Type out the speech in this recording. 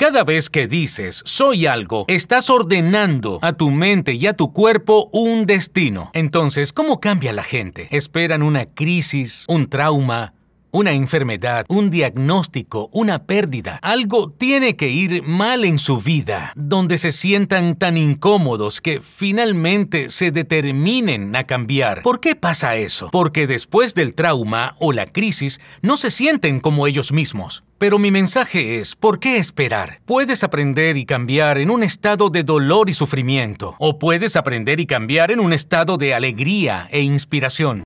Cada vez que dices soy algo, estás ordenando a tu mente y a tu cuerpo un destino. Entonces, ¿cómo cambia la gente? Esperan una crisis, un trauma, una enfermedad, un diagnóstico, una pérdida, algo tiene que ir mal en su vida, donde se sientan tan incómodos que finalmente se determinen a cambiar. ¿Por qué pasa eso? Porque después del trauma o la crisis no se sienten como ellos mismos. Pero mi mensaje es, ¿por qué esperar? Puedes aprender y cambiar en un estado de dolor y sufrimiento, o puedes aprender y cambiar en un estado de alegría e inspiración.